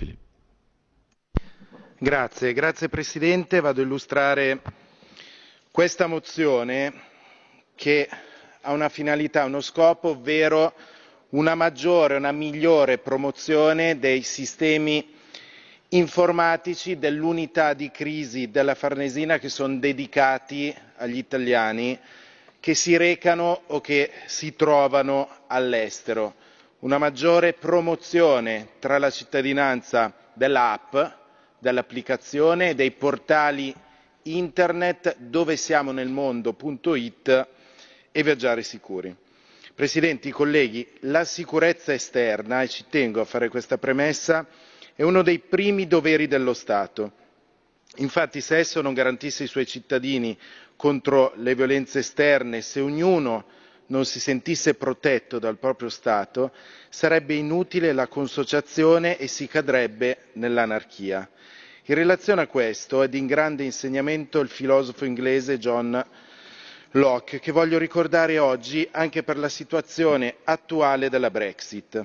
Filippo. Grazie, grazie Presidente. Vado a illustrare questa mozione che ha una finalità, uno scopo, ovvero una maggiore, una migliore promozione dei sistemi informatici dell'unità di crisi della Farnesina che sono dedicati agli italiani che si recano o che si trovano all'estero una maggiore promozione tra la cittadinanza dell'app dell'applicazione e dei portali internet dove siamo nel mondo.it e viaggiare sicuri. Presidenti, colleghi, la sicurezza esterna, e ci tengo a fare questa premessa, è uno dei primi doveri dello Stato. Infatti, se esso non garantisse i suoi cittadini contro le violenze esterne, se ognuno non si sentisse protetto dal proprio Stato, sarebbe inutile la consociazione e si cadrebbe nell'anarchia. In relazione a questo è di grande insegnamento il filosofo inglese John Locke, che voglio ricordare oggi anche per la situazione attuale della Brexit.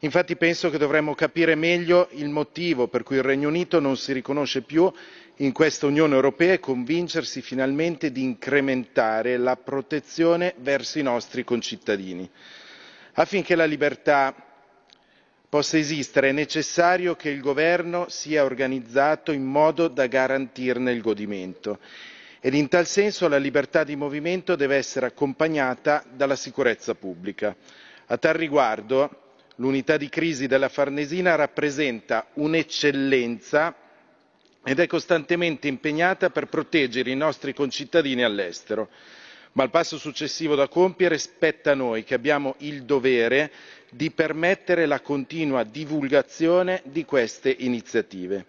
Infatti penso che dovremmo capire meglio il motivo per cui il Regno Unito non si riconosce più in questa unione europea è convincersi finalmente di incrementare la protezione verso i nostri concittadini. affinché la libertà possa esistere è necessario che il governo sia organizzato in modo da garantirne il godimento ed in tal senso la libertà di movimento deve essere accompagnata dalla sicurezza pubblica. a tal riguardo l'unità di crisi della farnesina rappresenta un'eccellenza ed è costantemente impegnata per proteggere i nostri concittadini all'estero ma il passo successivo da compiere spetta a noi che abbiamo il dovere di permettere la continua divulgazione di queste iniziative.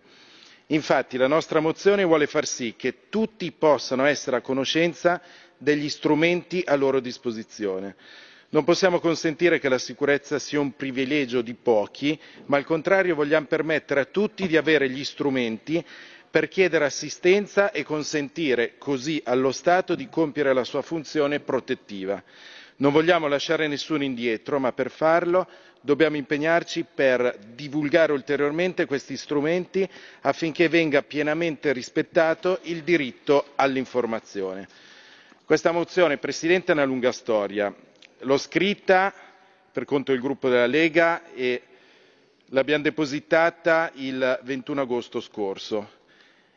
infatti la nostra mozione vuole far sì che tutti possano essere a conoscenza degli strumenti a loro disposizione non possiamo consentire che la sicurezza sia un privilegio di pochi ma al contrario vogliamo permettere a tutti di avere gli strumenti per chiedere assistenza e consentire così allo stato di compiere la sua funzione protettiva. non vogliamo lasciare nessuno indietro ma per farlo dobbiamo impegnarci per divulgare ulteriormente questi strumenti affinché venga pienamente rispettato il diritto all'informazione. questa mozione presidente ha una lunga storia l'ho scritta per conto del gruppo della lega e l'abbiamo depositata il 21 agosto scorso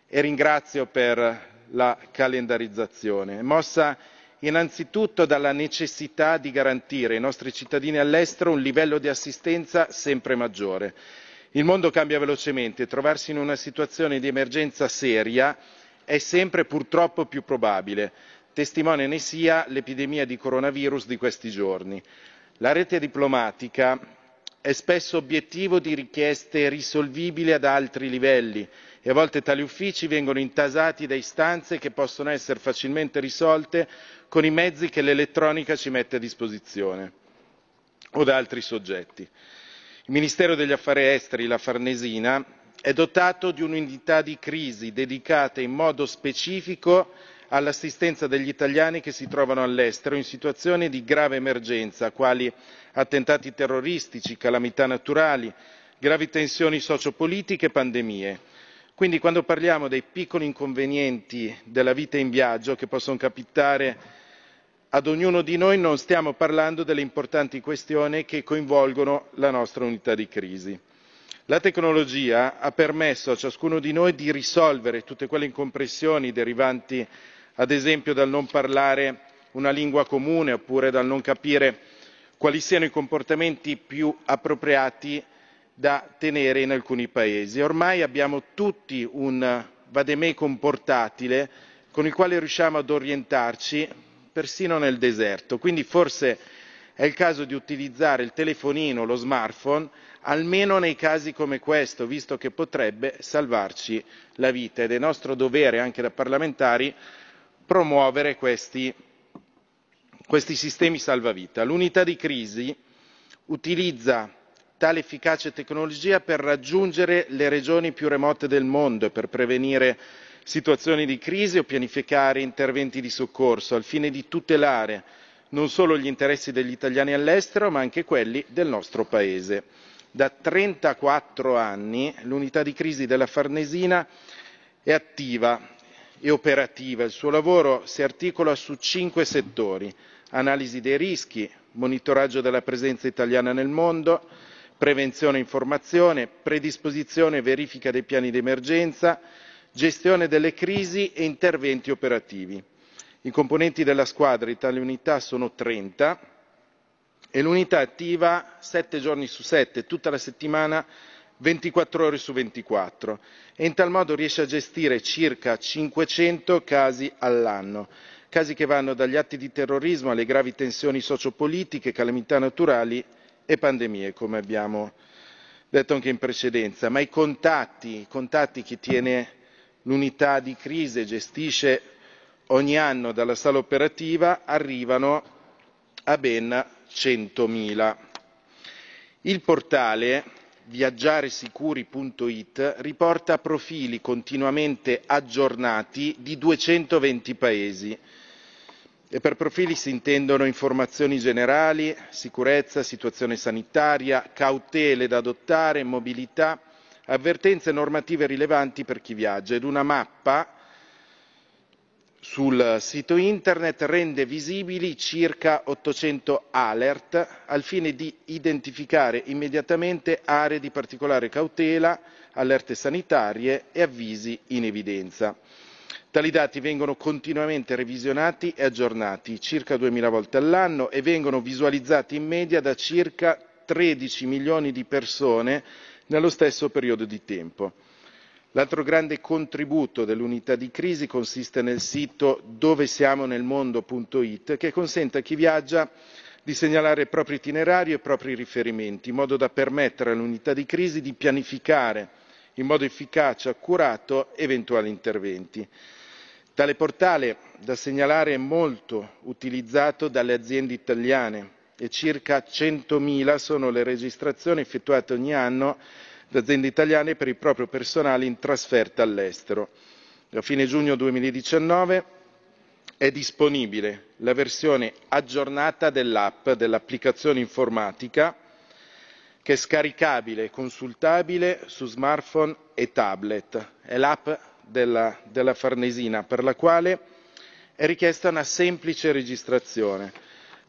e ringrazio per la calendarizzazione. è mossa innanzitutto dalla necessità di garantire ai nostri cittadini all'estero un livello di assistenza sempre maggiore. il mondo cambia velocemente e trovarsi in una situazione di emergenza seria è sempre purtroppo più probabile testimone ne sia l'epidemia di coronavirus di questi giorni la rete diplomatica è spesso obiettivo di richieste risolvibili ad altri livelli e a volte tali uffici vengono intasati da istanze che possono essere facilmente risolte con i mezzi che l'elettronica ci mette a disposizione o da altri soggetti. il ministero degli affari esteri la farnesina è dotato di un'unità di crisi dedicata in modo specifico all'assistenza degli italiani che si trovano all'estero in situazioni di grave emergenza quali attentati terroristici calamità naturali gravi tensioni sociopolitiche e pandemie. quindi quando parliamo dei piccoli inconvenienti della vita in viaggio che possono capitare ad ognuno di noi non stiamo parlando delle importanti questioni che coinvolgono la nostra unità di crisi. la tecnologia ha permesso a ciascuno di noi di risolvere tutte quelle incompressioni derivanti ad esempio dal non parlare una lingua comune oppure dal non capire quali siano i comportamenti più appropriati da tenere in alcuni paesi. ormai abbiamo tutti un vademecum portatile con il quale riusciamo ad orientarci persino nel deserto quindi forse è il caso di utilizzare il telefonino lo smartphone almeno nei casi come questo visto che potrebbe salvarci la vita ed è nostro dovere anche da parlamentari promuovere questi, questi sistemi salvavita. L'unità di crisi utilizza tale efficace tecnologia per raggiungere le regioni più remote del mondo e per prevenire situazioni di crisi o pianificare interventi di soccorso al fine di tutelare non solo gli interessi degli italiani all'estero ma anche quelli del nostro paese. Da 34 anni l'unità di crisi della Farnesina è attiva e operativa il suo lavoro si articola su cinque settori analisi dei rischi monitoraggio della presenza italiana nel mondo prevenzione e informazione predisposizione e verifica dei piani di emergenza gestione delle crisi e interventi operativi. i componenti della squadra di tale unità sono 30 e l'unità attiva sette giorni su sette tutta la settimana 24 ore su 24 e in tal modo riesce a gestire circa 500 casi all'anno casi che vanno dagli atti di terrorismo alle gravi tensioni sociopolitiche calamità naturali e pandemie come abbiamo detto anche in precedenza ma i contatti che tiene l'unità di crisi e gestisce ogni anno dalla sala operativa arrivano a ben. 100.000. il portale viaggiaresicuri.it riporta profili continuamente aggiornati di 220 paesi e per profili si intendono informazioni generali sicurezza situazione sanitaria cautele da adottare mobilità avvertenze normative rilevanti per chi viaggia ed una mappa sul sito internet rende visibili circa 800 alert al fine di identificare immediatamente aree di particolare cautela allerte sanitarie e avvisi in evidenza. tali dati vengono continuamente revisionati e aggiornati circa duemila volte all'anno e vengono visualizzati in media da circa 13 milioni di persone nello stesso periodo di tempo l'altro grande contributo dell'unità di crisi consiste nel sito nel mondo.it che consente a chi viaggia di segnalare il proprio itinerario e i propri riferimenti in modo da permettere all'unità di crisi di pianificare in modo efficace e accurato eventuali interventi. tale portale da segnalare è molto utilizzato dalle aziende italiane e circa cento sono le registrazioni effettuate ogni anno da aziende italiane per il proprio personale in trasferta all'estero. a fine giugno 2019 è disponibile la versione aggiornata dell'app dell'applicazione informatica che è scaricabile e consultabile su smartphone e tablet. è l'app della, della Farnesina per la quale è richiesta una semplice registrazione.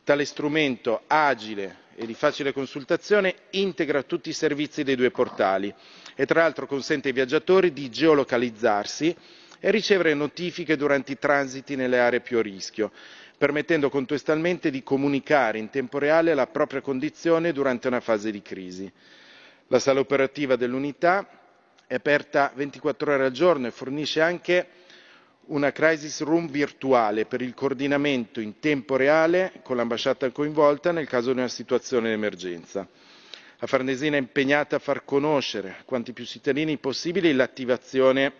Tale strumento agile e di facile consultazione integra tutti i servizi dei due portali e tra l'altro consente ai viaggiatori di geolocalizzarsi e ricevere notifiche durante i transiti nelle aree più a rischio permettendo contestualmente di comunicare in tempo reale la propria condizione durante una fase di crisi. la sala operativa dell'unità è aperta ventiquattro ore al giorno e fornisce anche una crisis room virtuale per il coordinamento in tempo reale con l'ambasciata coinvolta nel caso di una situazione di emergenza. La Farnesina è impegnata a far conoscere a quanti più cittadini possibili l'attivazione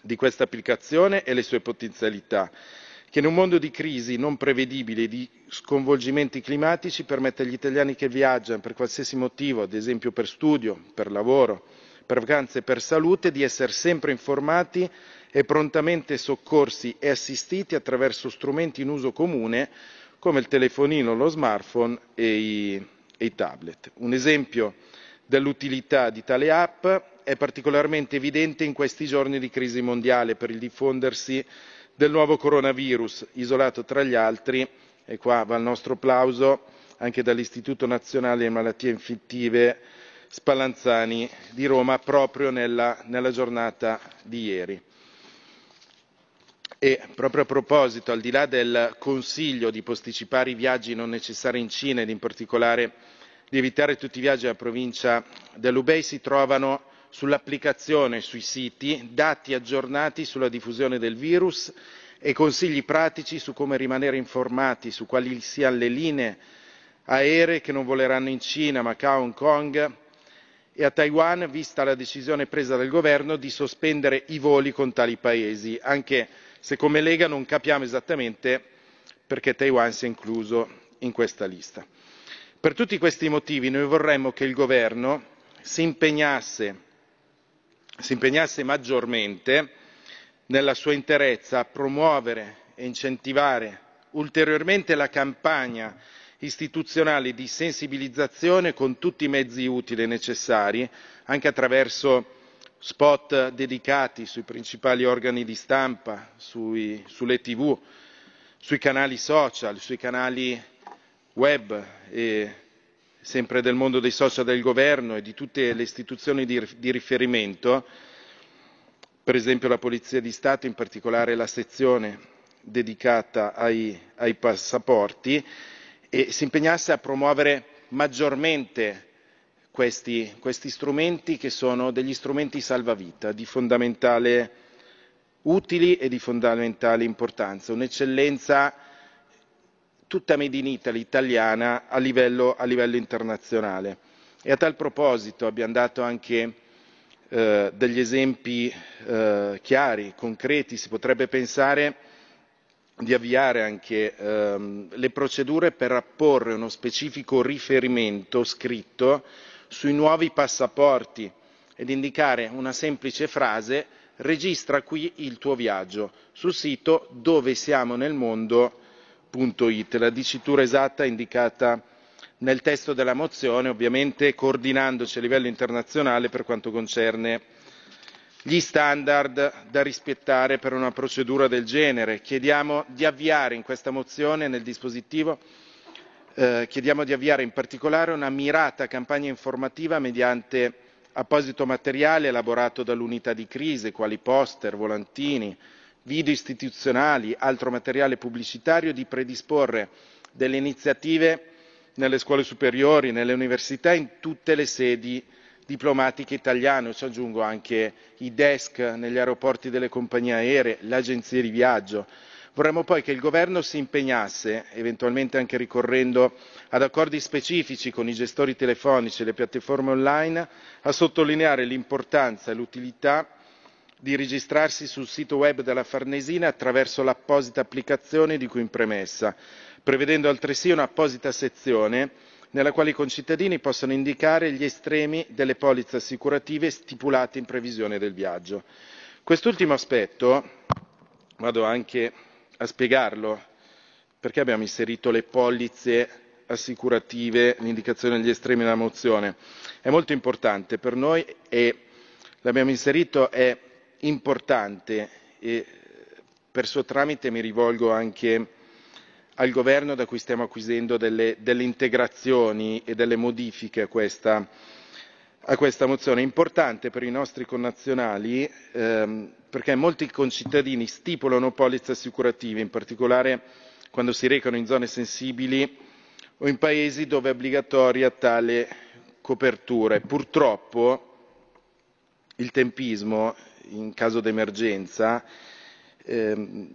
di questa applicazione e le sue potenzialità, che in un mondo di crisi non prevedibili e di sconvolgimenti climatici permette agli italiani che viaggiano per qualsiasi motivo, ad esempio per studio, per lavoro, per vacanze e per salute, di essere sempre informati e prontamente soccorsi e assistiti attraverso strumenti in uso comune come il telefonino, lo smartphone e i, e i tablet. Un esempio dell'utilità di tale app è particolarmente evidente in questi giorni di crisi mondiale per il diffondersi del nuovo coronavirus, isolato tra gli altri, e qua va il nostro applauso, anche dall'Istituto Nazionale delle Malattie Infettive Spallanzani di Roma proprio nella, nella giornata di ieri e proprio a proposito al di là del consiglio di posticipare i viaggi non necessari in cina ed in particolare di evitare tutti i viaggi alla provincia dell'hubei si trovano sull'applicazione sui siti dati aggiornati sulla diffusione del virus e consigli pratici su come rimanere informati su quali siano le linee aeree che non voleranno in cina macao hong kong e a taiwan vista la decisione presa dal governo di sospendere i voli con tali paesi anche se come lega non capiamo esattamente perché taiwan sia incluso in questa lista. per tutti questi motivi noi vorremmo che il governo si impegnasse maggiormente nella sua interezza a promuovere e incentivare ulteriormente la campagna istituzionali di sensibilizzazione con tutti i mezzi utili e necessari anche attraverso spot dedicati sui principali organi di stampa sulle tv sui canali social sui canali web sempre del mondo dei social del governo e di tutte le istituzioni di riferimento per esempio la polizia di stato in particolare la sezione dedicata ai passaporti e si impegnasse a promuovere maggiormente questi, questi strumenti che sono degli strumenti salvavita di fondamentale utili e di fondamentale importanza, un'eccellenza tutta made in Italy italiana a livello, a livello internazionale. E a tal proposito abbiamo dato anche eh, degli esempi eh, chiari, concreti, si potrebbe pensare di avviare anche ehm, le procedure per apporre uno specifico riferimento scritto sui nuovi passaporti ed indicare una semplice frase registra qui il tuo viaggio sul sito dove siamo nel mondo.it. La dicitura esatta è indicata nel testo della mozione, ovviamente coordinandoci a livello internazionale per quanto concerne gli standard da rispettare per una procedura del genere. chiediamo di avviare in questa mozione nel dispositivo eh, chiediamo di avviare in particolare una mirata campagna informativa mediante apposito materiale elaborato dall'unità di crisi quali poster volantini video istituzionali altro materiale pubblicitario di predisporre delle iniziative nelle scuole superiori nelle università in tutte le sedi diplomatiche italiane ci aggiungo anche i desk negli aeroporti delle compagnie aeree le agenzie di viaggio. vorremmo poi che il governo si impegnasse eventualmente anche ricorrendo ad accordi specifici con i gestori telefonici e le piattaforme online a sottolineare l'importanza e l'utilità di registrarsi sul sito web della farnesina attraverso l'apposita applicazione di cui in premessa prevedendo altresì un'apposita sezione nella quale i concittadini possono indicare gli estremi delle polizze assicurative stipulate in previsione del viaggio. quest'ultimo aspetto vado anche a spiegarlo perché abbiamo inserito le polizze assicurative l'indicazione degli estremi nella mozione è molto importante per noi e l'abbiamo inserito è importante e per suo tramite mi rivolgo anche al governo da cui stiamo acquisendo delle, delle integrazioni e delle modifiche a questa, a questa mozione. È importante per i nostri connazionali ehm, perché molti concittadini stipulano polizze assicurative, in particolare quando si recano in zone sensibili o in paesi dove è obbligatoria tale copertura purtroppo il tempismo in caso d'emergenza ehm,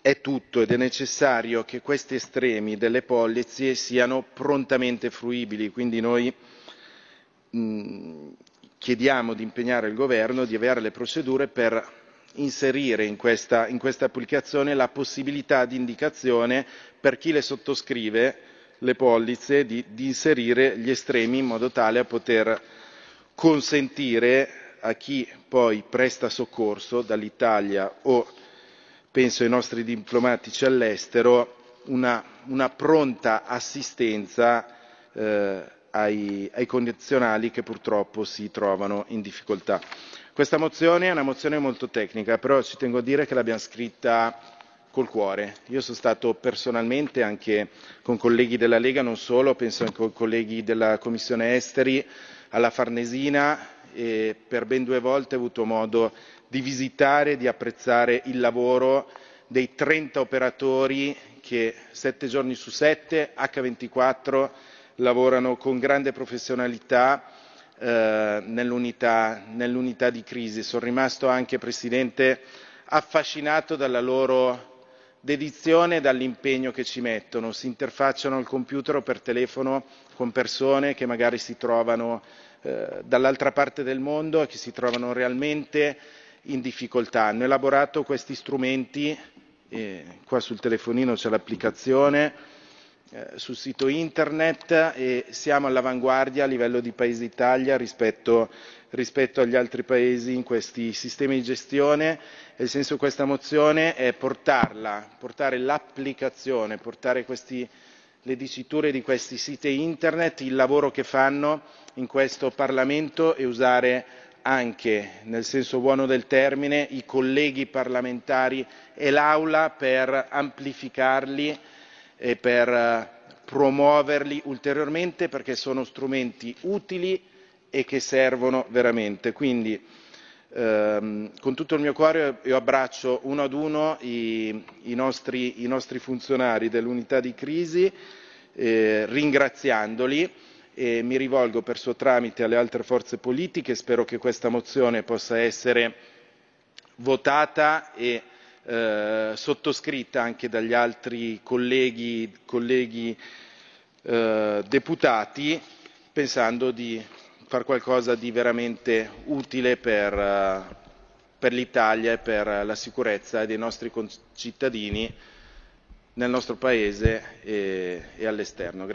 è tutto ed è necessario che questi estremi delle polizie siano prontamente fruibili quindi noi mh, chiediamo di impegnare il governo di avviare le procedure per inserire in questa, in questa applicazione la possibilità di indicazione per chi le sottoscrive le polizze di, di inserire gli estremi in modo tale a poter consentire a chi poi presta soccorso dall'Italia o penso ai nostri diplomatici all'estero una, una pronta assistenza eh, ai, ai condizionali che purtroppo si trovano in difficoltà. Questa mozione è una mozione molto tecnica, però ci tengo a dire che l'abbiamo scritta col cuore. Io sono stato personalmente anche con colleghi della Lega, non solo, penso anche con colleghi della Commissione Esteri, alla Farnesina e per ben due volte ho avuto modo di visitare e di apprezzare il lavoro dei 30 operatori che sette giorni su sette h 24 lavorano con grande professionalità eh, nell'unità di crisi. sono rimasto anche presidente affascinato dalla loro dedizione e dall'impegno che ci mettono si interfacciano al computer o per telefono con persone che magari si trovano eh, dall'altra parte del mondo e che si trovano realmente in difficoltà. Hanno elaborato questi strumenti, eh, qua sul telefonino c'è l'applicazione, eh, sul sito internet e siamo all'avanguardia a livello di Paese Italia rispetto, rispetto agli altri paesi in questi sistemi di gestione e il senso di questa mozione è portarla, portare l'applicazione, portare questi le diciture di questi siti internet, il lavoro che fanno in questo Parlamento e usare anche, nel senso buono del termine, i colleghi parlamentari e l'Aula per amplificarli e per eh, promuoverli ulteriormente perché sono strumenti utili e che servono veramente. Quindi ehm, con tutto il mio cuore io abbraccio uno ad uno i, i, nostri, i nostri funzionari dell'unità di crisi eh, ringraziandoli e mi rivolgo per suo tramite alle altre forze politiche spero che questa mozione possa essere votata e eh, sottoscritta anche dagli altri colleghi, colleghi eh, deputati pensando di far qualcosa di veramente utile per, eh, per l'Italia e per la sicurezza dei nostri concittadini nel nostro paese e, e all'esterno.